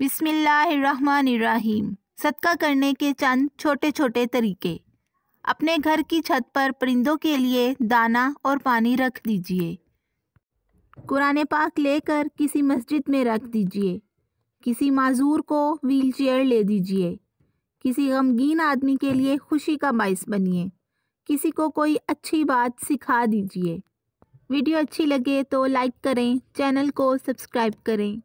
बिस्मिल्लाहिर्रहमानिर्रहीम सदका करने के चंद छोटे छोटे तरीके अपने घर की छत पर परिंदों के लिए दाना और पानी रख दीजिए कुरान पाक लेकर किसी मस्जिद में रख दीजिए किसी माजूर को व्हील चेयर ले दीजिए किसी गमगीन आदमी के लिए खुशी का बायस बनिए किसी को कोई अच्छी बात सिखा दीजिए वीडियो अच्छी लगे तो लाइक करें चैनल को सब्सक्राइब करें